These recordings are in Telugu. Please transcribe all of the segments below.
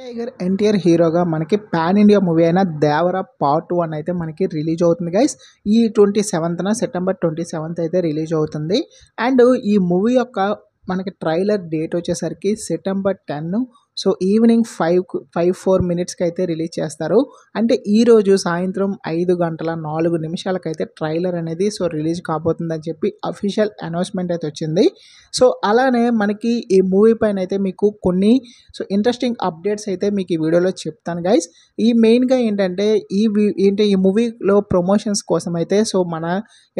టైగర్ ఎన్టీఆర్ హీరోగా మనకి పాన్ ఇండియా మూవీ అయిన దేవర పార్ట్ వన్ అయితే మనకి రిలీజ్ అవుతుంది గైస్ ఈ ట్వంటీ సెవెంత్న సెప్టెంబర్ ట్వంటీ సెవెంత్ అయితే రిలీజ్ అవుతుంది అండ్ ఈ మూవీ యొక్క మనకి ట్రైలర్ డేట్ వచ్చేసరికి September ten so evening five five four మినిట్స్కి అయితే రిలీజ్ చేస్తారు అంటే ఈరోజు సాయంత్రం ఐదు గంటల నాలుగు నిమిషాలకైతే ట్రైలర్ అనేది సో రిలీజ్ కాబోతుందని చెప్పి అఫీషియల్ అనౌన్స్మెంట్ అయితే వచ్చింది సో అలానే మనకి ఈ మూవీ పైన అయితే మీకు కొన్ని సో ఇంట్రెస్టింగ్ అప్డేట్స్ అయితే మీకు ఈ వీడియోలో చెప్తాను గైస్ ఈ మెయిన్గా ఏంటంటే ఈ ఏంటి ఈ మూవీలో ప్రమోషన్స్ కోసం అయితే సో మన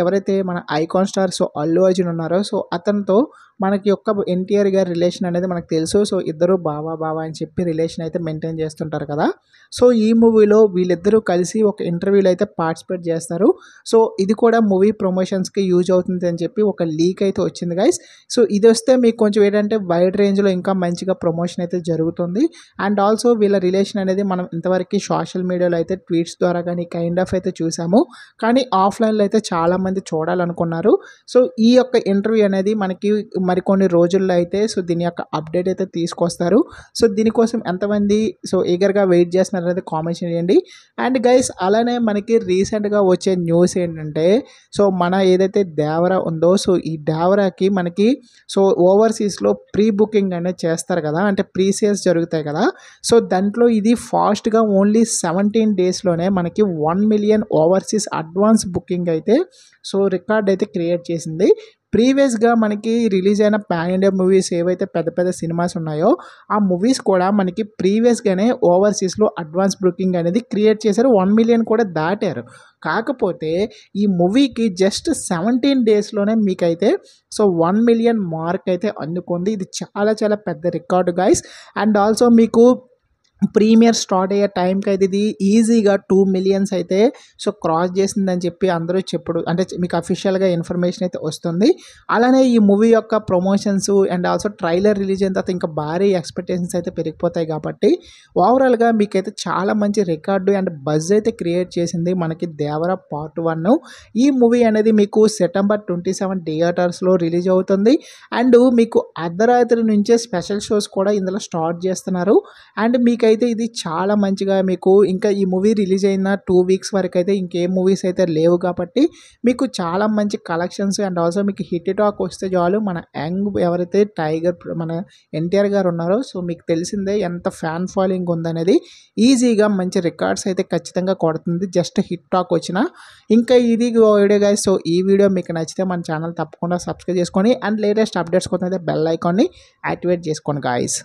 ఎవరైతే మన icon star so Allu Arjun ఉన్నారో సో అతనితో మనకి యొక్క ఎన్టీఆర్ గారి రిలేషన్ అనేది మనకు తెలుసు సో ఇద్దరు బావా బావా అని చెప్పి రిలేషన్ అయితే మెయింటైన్ చేస్తుంటారు కదా సో ఈ మూవీలో వీళ్ళిద్దరూ కలిసి ఒక ఇంటర్వ్యూలు అయితే పార్టిసిపేట్ చేస్తారు సో ఇది కూడా మూవీ ప్రమోషన్స్కి యూజ్ అవుతుంది అని చెప్పి ఒక లీక్ అయితే వచ్చింది గైస్ సో ఇది వస్తే మీకు కొంచెం ఏంటంటే వైడ్ రేంజ్లో ఇంకా మంచిగా ప్రమోషన్ అయితే జరుగుతుంది అండ్ ఆల్సో వీళ్ళ రిలేషన్ అనేది మనం ఇంతవరకు సోషల్ మీడియాలో అయితే ట్వీట్స్ ద్వారా కానీ కైండ్ ఆఫ్ అయితే చూసాము కానీ ఆఫ్లైన్లో అయితే చాలామంది చూడాలనుకున్నారు సో ఈ యొక్క ఇంటర్వ్యూ అనేది మనకి మరికొన్ని రోజుల్లో అయితే సో దీని యొక్క అప్డేట్ అయితే తీసుకొస్తారు సో దీనికోసం ఎంతమంది సో ఈగర్గా వెయిట్ చేస్తున్నారు అనేది కామెంట్ చేయండి అండ్ గైస్ అలానే మనకి రీసెంట్గా వచ్చే న్యూస్ ఏంటంటే సో మన ఏదైతే దేవరా ఉందో సో ఈ దేవరాకి మనకి సో ఓవర్సీస్లో ప్రీ బుకింగ్ అనేది చేస్తారు కదా అంటే ప్రీ సేల్స్ జరుగుతాయి కదా సో దాంట్లో ఇది ఫాస్ట్గా ఓన్లీ సెవెంటీన్ డేస్లోనే మనకి one million overseas advance booking అయితే సో రికార్డ్ అయితే క్రియేట్ చేసింది ప్రీవియస్గా మనకి రిలీజ్ అయిన ప్యాన్ ఇండియా మూవీస్ ఏవైతే పెద్ద పెద్ద సినిమాస్ ఉన్నాయో ఆ మూవీస్ కూడా మనకి ప్రీవియస్గానే ఓవర్సీస్లో అడ్వాన్స్ బుకింగ్ అనేది క్రియేట్ చేశారు వన్ మిలియన్ కూడా దాటారు కాకపోతే ఈ మూవీకి జస్ట్ సెవెంటీన్ డేస్లోనే మీకైతే సో వన్ మిలియన్ మార్క్ అయితే అందుకుంది ఇది చాలా చాలా పెద్ద రికార్డు గైస్ అండ్ ఆల్సో మీకు ప్రీమియర్ స్టార్ట్ అయ్యే టైంకి అయితే ఇది ఈజీగా టూ మిలియన్స్ అయితే సో క్రాస్ చేసిందని చెప్పి అందరూ చెప్పుడు అంటే మీకు అఫీషియల్గా ఇన్ఫర్మేషన్ అయితే వస్తుంది అలానే ఈ మూవీ యొక్క promotions and also trailer release అయిన తర్వాత ఇంకా భారీ ఎక్స్పెక్టేషన్స్ అయితే పెరిగిపోతాయి కాబట్టి ఓవరాల్గా మీకైతే చాలా మంచి రికార్డు అండ్ బజ్ అయితే క్రియేట్ చేసింది మనకి దేవర పార్ట్ వన్ ఈ మూవీ అనేది మీకు సెప్టెంబర్ ట్వంటీ సెవెన్ థియేటర్స్లో రిలీజ్ అవుతుంది అండ్ మీకు అర్ధరాత్రి నుంచే స్పెషల్ షోస్ కూడా ఇందులో స్టార్ట్ చేస్తున్నారు అండ్ మీకైతే అయితే ఇది చాలా మంచిగా మీకు ఇంకా ఈ మూవీ రిలీజ్ అయిన టూ వీక్స్ వరకు అయితే ఇంకేం మూవీస్ అయితే లేవు కాబట్టి మీకు చాలా మంచి కలెక్షన్స్ అండ్ ఆల్సో మీకు హిట్ టాక్ వస్తే చాలు మన యంగ్ ఎవరైతే టైగర్ మన ఎన్టీఆర్ గారు ఉన్నారో సో మీకు తెలిసిందే ఎంత ఫ్యాన్ ఫాలోయింగ్ ఉందనేది ఈజీగా మంచి రికార్డ్స్ అయితే ఖచ్చితంగా కొడుతుంది జస్ట్ హిట్ టాక్ వచ్చిన ఇంకా ఇది వీడియో గాయ సో ఈ వీడియో మీకు నచ్చితే మన ఛానల్ తప్పకుండా సబ్స్క్రైబ్ చేసుకొని అండ్ లేటెస్ట్ అప్డేట్స్ కోసం అయితే బెల్ ఐకాన్ని యాక్టివేట్ చేసుకోండి గాయస్